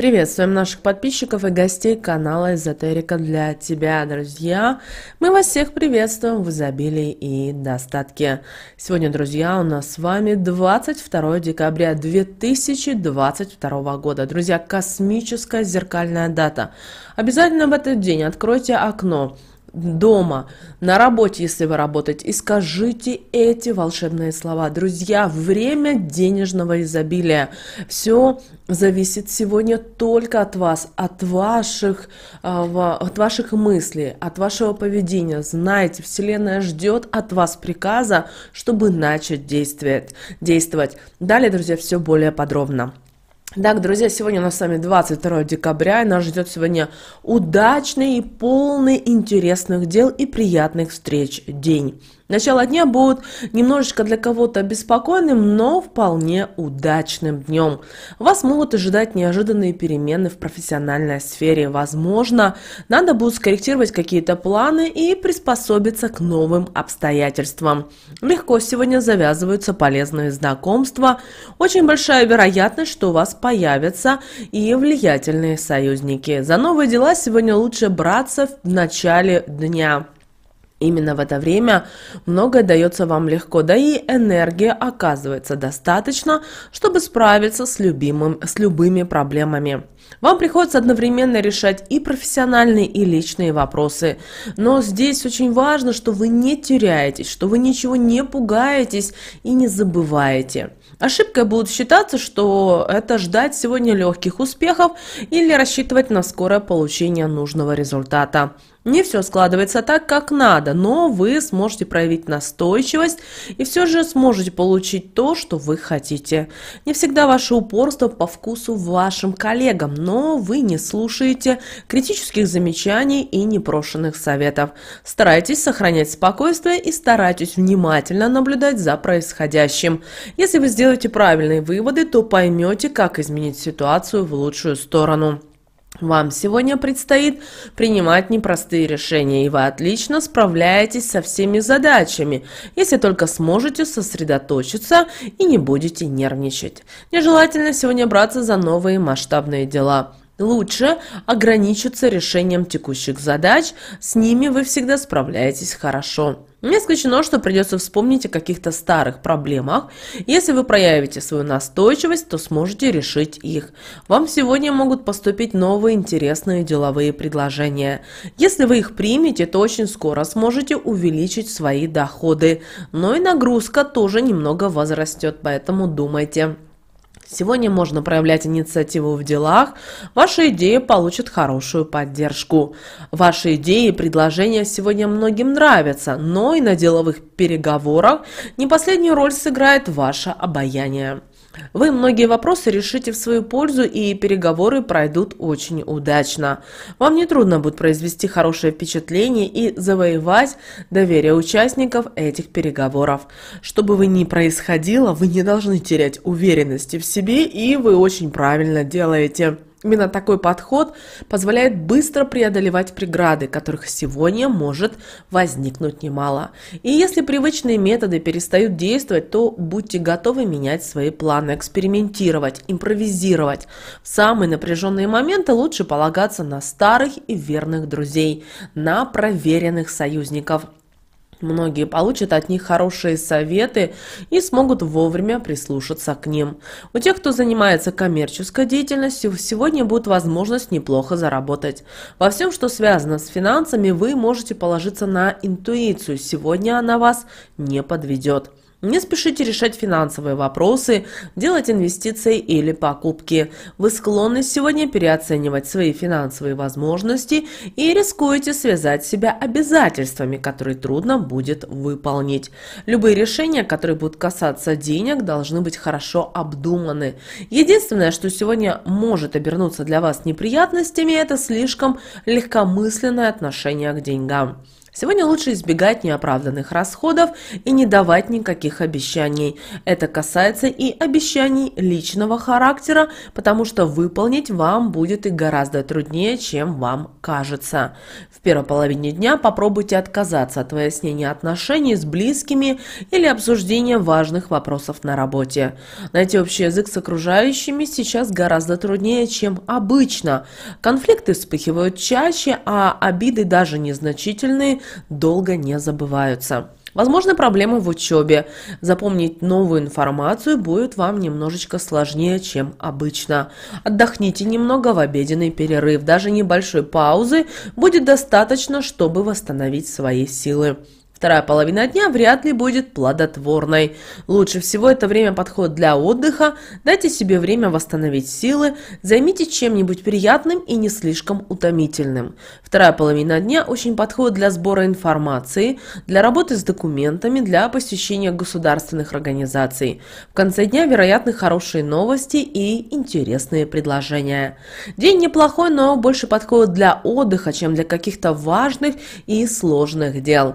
Приветствуем наших подписчиков и гостей канала Эзотерика для тебя, друзья. Мы вас всех приветствуем в изобилии и достатке. Сегодня, друзья, у нас с вами 22 декабря 2022 года. Друзья, космическая зеркальная дата. Обязательно в этот день откройте окно дома, на работе, если вы работаете, и скажите эти волшебные слова. Друзья, время денежного изобилия. Все зависит сегодня только от вас, от ваших, а, от ваших мыслей, от вашего поведения. Знаете, Вселенная ждет от вас приказа, чтобы начать действовать. Далее, друзья, все более подробно. Так, друзья, сегодня у нас с вами 22 декабря, и нас ждет сегодня удачный и полный интересных дел и приятных встреч день. Начало дня будет немножечко для кого-то беспокойным, но вполне удачным днем. Вас могут ожидать неожиданные перемены в профессиональной сфере. Возможно, надо будет скорректировать какие-то планы и приспособиться к новым обстоятельствам. Легко сегодня завязываются полезные знакомства. Очень большая вероятность, что у вас появятся и влиятельные союзники. За новые дела сегодня лучше браться в начале дня. Именно в это время многое дается вам легко, да и энергия оказывается достаточно, чтобы справиться с, любимым, с любыми проблемами. Вам приходится одновременно решать и профессиональные, и личные вопросы. Но здесь очень важно, что вы не теряетесь, что вы ничего не пугаетесь и не забываете. Ошибкой будет считаться, что это ждать сегодня легких успехов или рассчитывать на скорое получение нужного результата. Не все складывается так, как надо, но вы сможете проявить настойчивость и все же сможете получить то, что вы хотите. Не всегда ваше упорство по вкусу вашим коллегам, но вы не слушаете критических замечаний и непрошенных советов. Старайтесь сохранять спокойствие и старайтесь внимательно наблюдать за происходящим. Если вы сделаете правильные выводы, то поймете, как изменить ситуацию в лучшую сторону. Вам сегодня предстоит принимать непростые решения, и вы отлично справляетесь со всеми задачами, если только сможете сосредоточиться и не будете нервничать. Нежелательно сегодня браться за новые масштабные дела. Лучше ограничиться решением текущих задач, с ними вы всегда справляетесь хорошо. Не исключено, что придется вспомнить о каких-то старых проблемах. Если вы проявите свою настойчивость, то сможете решить их. Вам сегодня могут поступить новые интересные деловые предложения. Если вы их примете, то очень скоро сможете увеличить свои доходы. Но и нагрузка тоже немного возрастет, поэтому думайте. Сегодня можно проявлять инициативу в делах, ваши идеи получат хорошую поддержку. Ваши идеи и предложения сегодня многим нравятся, но и на деловых переговорах не последнюю роль сыграет ваше обаяние. Вы многие вопросы решите в свою пользу, и переговоры пройдут очень удачно. Вам не трудно будет произвести хорошее впечатление и завоевать доверие участников этих переговоров. Что бы вы ни происходило, вы не должны терять уверенности в себе, и вы очень правильно делаете. Именно такой подход позволяет быстро преодолевать преграды, которых сегодня может возникнуть немало. И если привычные методы перестают действовать, то будьте готовы менять свои планы, экспериментировать, импровизировать. В самые напряженные моменты лучше полагаться на старых и верных друзей, на проверенных союзников – Многие получат от них хорошие советы и смогут вовремя прислушаться к ним. У тех, кто занимается коммерческой деятельностью, сегодня будет возможность неплохо заработать. Во всем, что связано с финансами, вы можете положиться на интуицию. Сегодня она вас не подведет. Не спешите решать финансовые вопросы, делать инвестиции или покупки. Вы склонны сегодня переоценивать свои финансовые возможности и рискуете связать себя обязательствами, которые трудно будет выполнить. Любые решения, которые будут касаться денег, должны быть хорошо обдуманы. Единственное, что сегодня может обернуться для вас неприятностями, это слишком легкомысленное отношение к деньгам. Сегодня лучше избегать неоправданных расходов и не давать никаких обещаний. Это касается и обещаний личного характера, потому что выполнить вам будет и гораздо труднее, чем вам кажется. В первой половине дня попробуйте отказаться от выяснения отношений с близкими или обсуждения важных вопросов на работе. Найти общий язык с окружающими сейчас гораздо труднее, чем обычно. Конфликты вспыхивают чаще, а обиды даже незначительные долго не забываются. Возможны проблемы в учебе. Запомнить новую информацию будет вам немножечко сложнее, чем обычно. Отдохните немного в обеденный перерыв. Даже небольшой паузы будет достаточно, чтобы восстановить свои силы. Вторая половина дня вряд ли будет плодотворной. Лучше всего это время подходит для отдыха. Дайте себе время восстановить силы. Займитесь чем-нибудь приятным и не слишком утомительным. Вторая половина дня очень подходит для сбора информации, для работы с документами, для посещения государственных организаций. В конце дня вероятны хорошие новости и интересные предложения. День неплохой, но больше подходит для отдыха, чем для каких-то важных и сложных дел.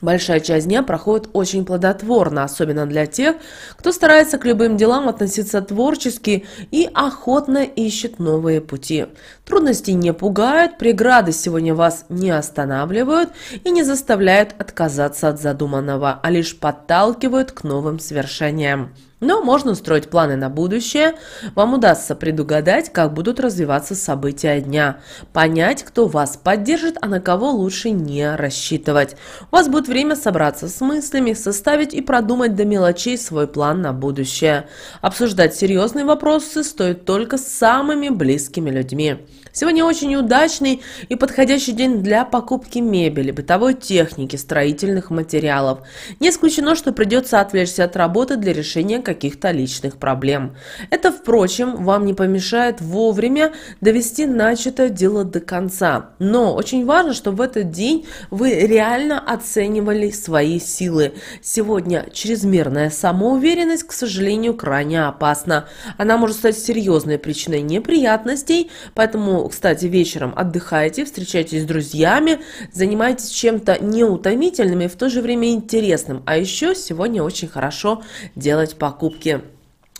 Большая часть дня проходит очень плодотворно, особенно для тех, кто старается к любым делам относиться творчески и охотно ищет новые пути. Трудности не пугают, преграды сегодня вас не останавливают и не заставляют отказаться от задуманного, а лишь подталкивают к новым свершениям. Но можно строить планы на будущее. Вам удастся предугадать, как будут развиваться события дня. Понять, кто вас поддержит, а на кого лучше не рассчитывать. У вас будет время собраться с мыслями, составить и продумать до мелочей свой план на будущее. Обсуждать серьезные вопросы стоит только с самыми близкими людьми. Сегодня очень удачный и подходящий день для покупки мебели, бытовой техники, строительных материалов. Не исключено, что придется отвлечься от работы для решения каких каких-то личных проблем. Это, впрочем, вам не помешает вовремя довести начатое дело до конца. Но очень важно, чтобы в этот день вы реально оценивали свои силы. Сегодня чрезмерная самоуверенность, к сожалению, крайне опасна. Она может стать серьезной причиной неприятностей, поэтому, кстати, вечером отдыхайте, встречайтесь с друзьями, занимайтесь чем-то неутомительным и в то же время интересным. А еще сегодня очень хорошо делать покупки покупки.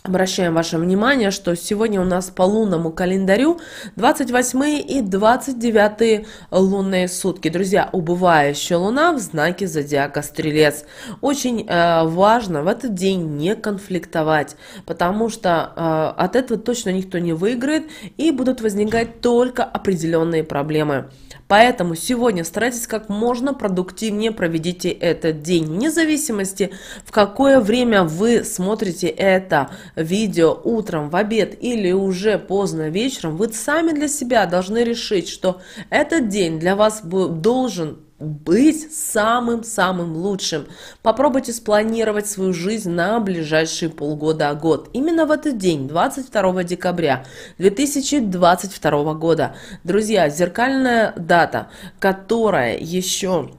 Обращаем ваше внимание, что сегодня у нас по лунному календарю 28 и 29 лунные сутки. Друзья, убывающая луна в знаке зодиака Стрелец. Очень э, важно в этот день не конфликтовать, потому что э, от этого точно никто не выиграет и будут возникать только определенные проблемы. Поэтому сегодня старайтесь как можно продуктивнее проведите этот день, вне зависимости, в какое время вы смотрите это видео утром, в обед или уже поздно вечером, вы сами для себя должны решить, что этот день для вас должен быть самым-самым лучшим. Попробуйте спланировать свою жизнь на ближайшие полгода год. Именно в этот день, 22 декабря 2022 года. Друзья, зеркальная дата, которая еще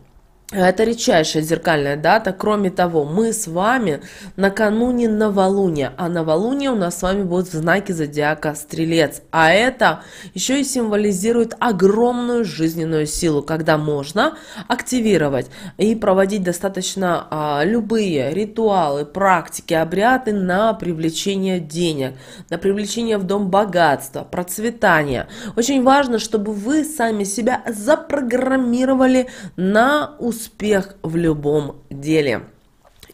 это редчайшая зеркальная дата. Кроме того, мы с вами накануне новолуния, а новолуние у нас с вами будет в знаке зодиака Стрелец. А это еще и символизирует огромную жизненную силу, когда можно активировать и проводить достаточно а, любые ритуалы, практики, обряды на привлечение денег, на привлечение в дом богатства, процветания. Очень важно, чтобы вы сами себя запрограммировали на условия успех в любом деле.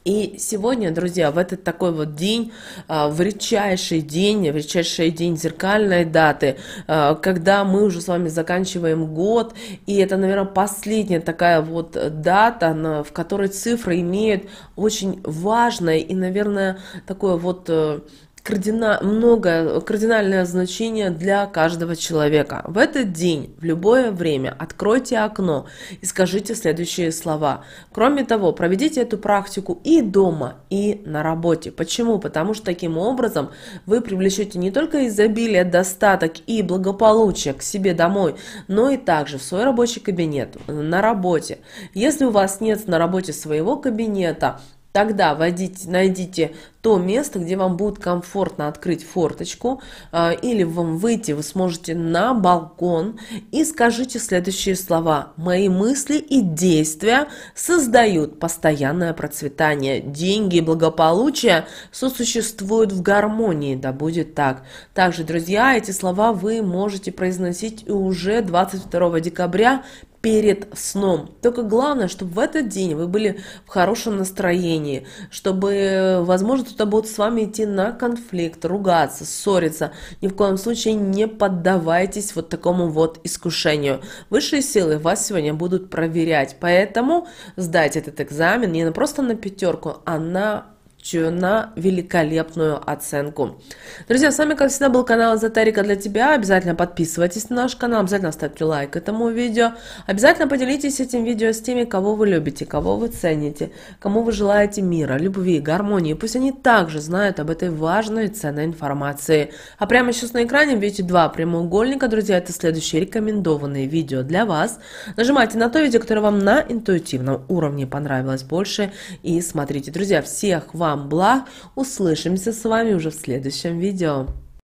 И сегодня, друзья, в этот такой вот день, а, в редчайший день, в редчайший день зеркальной даты, а, когда мы уже с вами заканчиваем год, и это, наверное, последняя такая вот дата, в которой цифры имеют очень важное и, наверное, такое вот э, кардина... много кардинальное значение для каждого человека. В этот день, в любое время, откройте окно и скажите следующие слова. Кроме того, проведите эту практику и дома, и на работе. Почему? Потому что таким образом вы привлечете не только изобилие, достаток и благополучие к себе домой, но и также в свой рабочий кабинет, на работе. Если у вас нет на работе своего кабинета, Тогда водите, найдите то место, где вам будет комфортно открыть форточку, а, или вам выйти, вы сможете на балкон и скажите следующие слова. Мои мысли и действия создают постоянное процветание. Деньги и благополучие сосуществуют в гармонии, да будет так. Также, друзья, эти слова вы можете произносить уже 22 декабря перед сном. Только главное, чтобы в этот день вы были в хорошем настроении, чтобы, возможно, кто-то будет с вами идти на конфликт, ругаться, ссориться. Ни в коем случае не поддавайтесь вот такому вот искушению. Высшие силы вас сегодня будут проверять, поэтому сдать этот экзамен не просто на пятерку, а на на великолепную оценку. Друзья, с вами, как всегда, был канал Эзотерика для тебя. Обязательно подписывайтесь на наш канал, обязательно ставьте лайк этому видео. Обязательно поделитесь этим видео с теми, кого вы любите, кого вы цените, кому вы желаете мира, любви, гармонии. Пусть они также знают об этой важной и ценной информации. А прямо сейчас на экране видите два прямоугольника, друзья, это следующие рекомендованные видео для вас. Нажимайте на то видео, которое вам на интуитивном уровне понравилось больше и смотрите. Друзья, всех вам вам благ. Услышимся с вами уже в следующем видео.